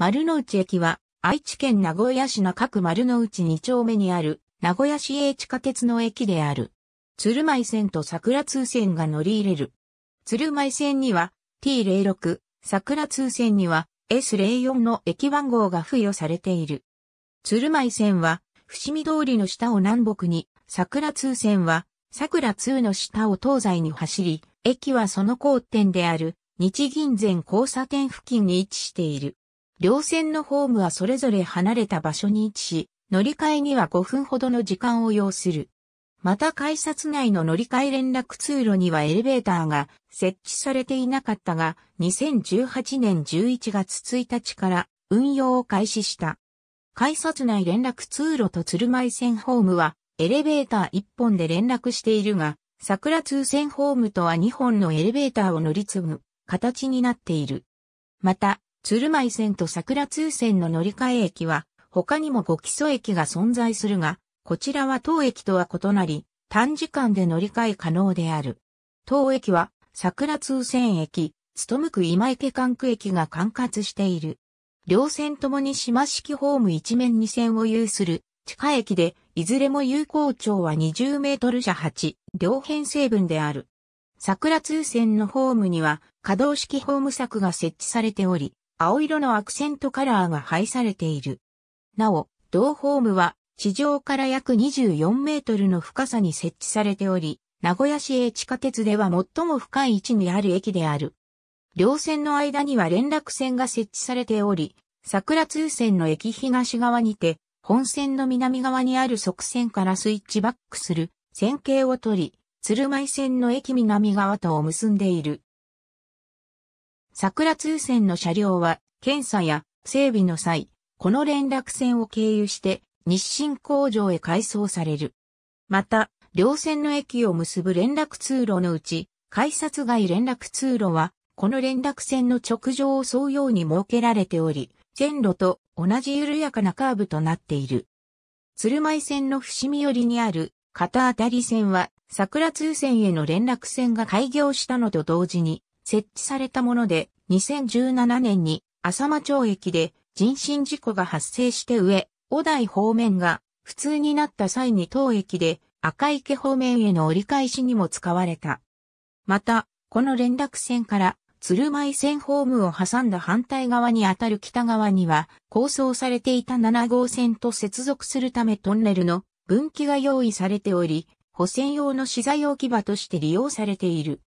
丸の内駅は、愛知県名古屋市の各丸の内2丁目にある、名古屋市営地下鉄の駅である。鶴舞線と桜通線が乗り入れる。鶴舞線には T06、桜通線には S04 の駅番号が付与されている。鶴舞線は、伏見通りの下を南北に、桜通線は、桜通の下を東西に走り、駅はその交点である、日銀前交差点付近に位置している。両線のホームはそれぞれ離れた場所に位置し、乗り換えには5分ほどの時間を要する。また改札内の乗り換え連絡通路にはエレベーターが設置されていなかったが、2018年11月1日から運用を開始した。改札内連絡通路と鶴舞線ホームはエレベーター1本で連絡しているが、桜通線ホームとは2本のエレベーターを乗り継ぐ形になっている。また、鶴舞線と桜通線の乗り換え駅は、他にも5基礎駅が存在するが、こちらは当駅とは異なり、短時間で乗り換え可能である。当駅は、桜通線駅、務区今池管区駅が管轄している。両線ともに島式ホーム一面二線を有する地下駅で、いずれも有効長は20メートル車8、両編成分である。桜通線のホームには、可動式ホーム柵が設置されており、青色のアクセントカラーが配されている。なお、同ホームは地上から約24メートルの深さに設置されており、名古屋市営地下鉄では最も深い位置にある駅である。両線の間には連絡線が設置されており、桜通線の駅東側にて、本線の南側にある側線からスイッチバックする線形を取り、鶴舞線の駅南側とを結んでいる。桜通線の車両は、検査や整備の際、この連絡線を経由して日清工場へ改装される。また、両線の駅を結ぶ連絡通路のうち、改札外連絡通路は、この連絡線の直上を沿うように設けられており、線路と同じ緩やかなカーブとなっている。鶴舞線の伏見寄りにある片当たり線は桜通線への連絡線が開業したのと同時に設置されたもので、2017年に浅間町駅で人身事故が発生して上、小台方面が普通になった際に当駅で赤池方面への折り返しにも使われた。また、この連絡線から鶴舞線ホームを挟んだ反対側にあたる北側には構想されていた7号線と接続するためトンネルの分岐が用意されており、補線用の資材置き場として利用されている。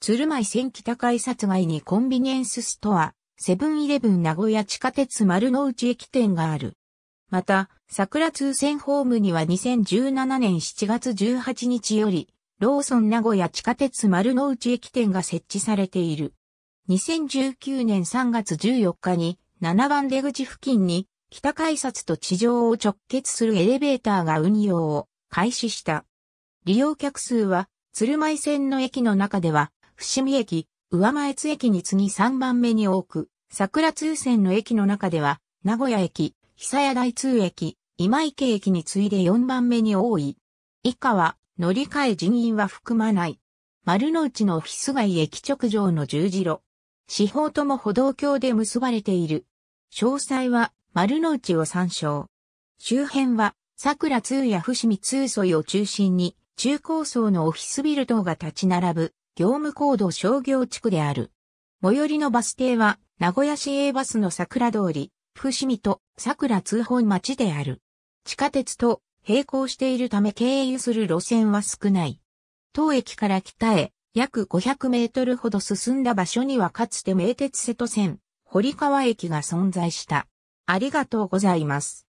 鶴舞線北改札街にコンビニエンスストア、セブンイレブン名古屋地下鉄丸の内駅店がある。また、桜通線ホームには2017年7月18日より、ローソン名古屋地下鉄丸の内駅店が設置されている。2019年3月14日に、7番出口付近に、北改札と地上を直結するエレベーターが運用を開始した。利用客数は、鶴舞線の駅の中では伏見駅、上前津駅に次ぎ3番目に多く、桜通線の駅の中では、名古屋駅、久屋大通駅、今池駅に次いで4番目に多い。以下は、乗り換え人員は含まない。丸の内のオフィス街駅直上の十字路。四方とも歩道橋で結ばれている。詳細は、丸の内を参照。周辺は、桜通や伏見通沿を中心に、中高層のオフィスビル等が立ち並ぶ、業務高度商業地区である。最寄りのバス停は、名古屋市営バスの桜通り、伏見と桜通本町である。地下鉄と並行しているため経由する路線は少ない。当駅から北へ約500メートルほど進んだ場所にはかつて名鉄瀬戸線、堀川駅が存在した。ありがとうございます。